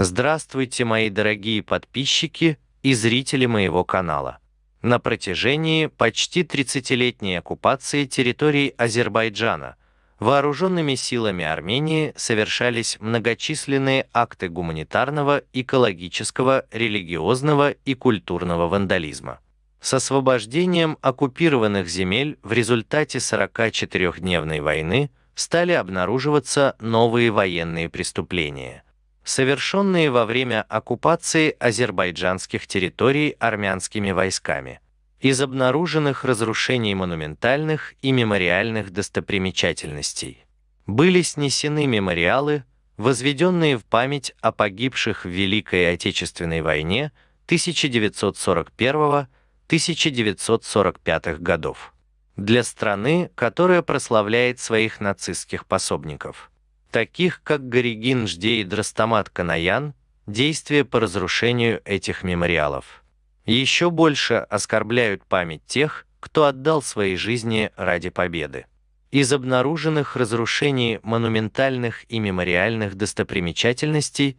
Здравствуйте, мои дорогие подписчики и зрители моего канала. На протяжении почти 30-летней оккупации территорий Азербайджана вооруженными силами Армении совершались многочисленные акты гуманитарного, экологического, религиозного и культурного вандализма. С освобождением оккупированных земель в результате 44-дневной войны стали обнаруживаться новые военные преступления – совершенные во время оккупации азербайджанских территорий армянскими войсками. Из обнаруженных разрушений монументальных и мемориальных достопримечательностей были снесены мемориалы, возведенные в память о погибших в Великой Отечественной войне 1941-1945 годов для страны, которая прославляет своих нацистских пособников таких как Горигин Жде и Драстамат Канаян, действия по разрушению этих мемориалов. Еще больше оскорбляют память тех, кто отдал свои жизни ради победы. Из обнаруженных разрушений монументальных и мемориальных достопримечательностей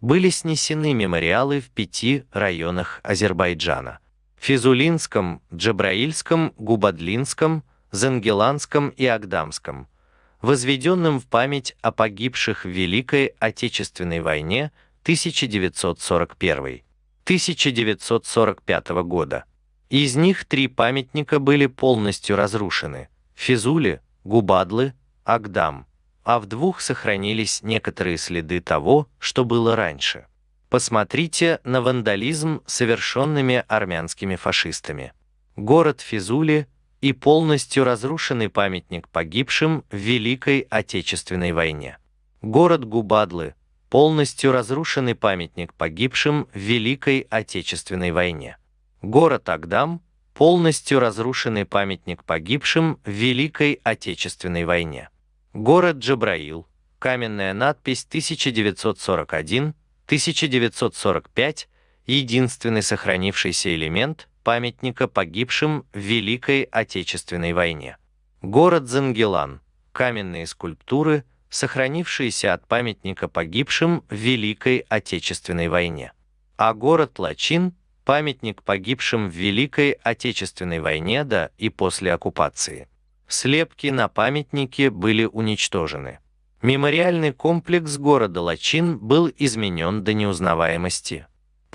были снесены мемориалы в пяти районах Азербайджана – Физулинском, Джабраильском, Губадлинском, Зангеланском и Агдамском – возведенным в память о погибших в Великой Отечественной войне 1941-1945 года. Из них три памятника были полностью разрушены – Физули, Губадлы, Агдам, а в двух сохранились некоторые следы того, что было раньше. Посмотрите на вандализм, совершенными армянскими фашистами. Город Физули – и полностью разрушенный памятник погибшим в Великой Отечественной войне. Город Губадлы – полностью разрушенный памятник погибшим в Великой Отечественной войне. Город Агдам – полностью разрушенный памятник погибшим в Великой Отечественной войне. Город Джабраил – каменная надпись 1941-1945, единственный сохранившийся элемент – памятника погибшим в Великой Отечественной войне. Город Зангелан. Каменные скульптуры, сохранившиеся от памятника погибшим в Великой Отечественной войне. А город Лачин – памятник погибшим в Великой Отечественной войне до и после оккупации. Слепки на памятнике были уничтожены. Мемориальный комплекс города Лачин был изменен до неузнаваемости.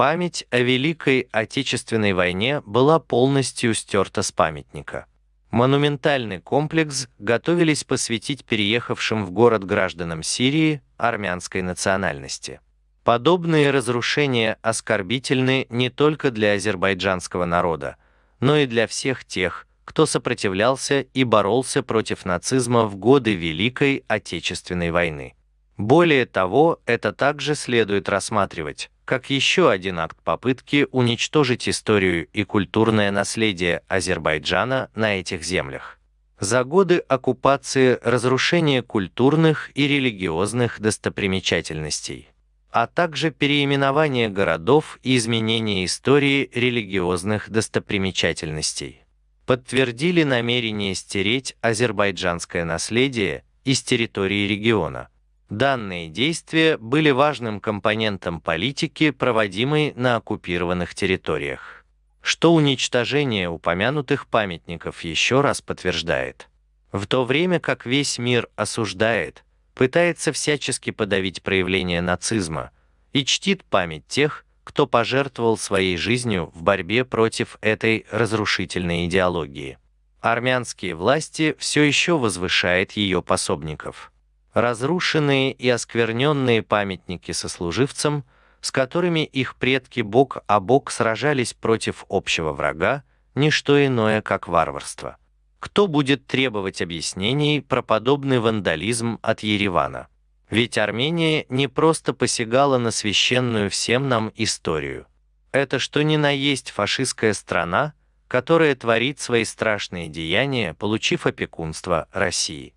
Память о Великой Отечественной войне была полностью стерта с памятника. Монументальный комплекс готовились посвятить переехавшим в город гражданам Сирии армянской национальности. Подобные разрушения оскорбительны не только для азербайджанского народа, но и для всех тех, кто сопротивлялся и боролся против нацизма в годы Великой Отечественной войны. Более того, это также следует рассматривать как еще один акт попытки уничтожить историю и культурное наследие Азербайджана на этих землях. За годы оккупации разрушение культурных и религиозных достопримечательностей, а также переименование городов и изменение истории религиозных достопримечательностей, подтвердили намерение стереть азербайджанское наследие из территории региона, Данные действия были важным компонентом политики, проводимой на оккупированных территориях, что уничтожение упомянутых памятников еще раз подтверждает. В то время как весь мир осуждает, пытается всячески подавить проявление нацизма и чтит память тех, кто пожертвовал своей жизнью в борьбе против этой разрушительной идеологии. Армянские власти все еще возвышают ее пособников разрушенные и оскверненные памятники сослуживцам, с которыми их предки бок о бок сражались против общего врага, не что иное, как варварство. Кто будет требовать объяснений про подобный вандализм от Еревана? Ведь Армения не просто посягала на священную всем нам историю. Это что ни на есть фашистская страна, которая творит свои страшные деяния, получив опекунство России.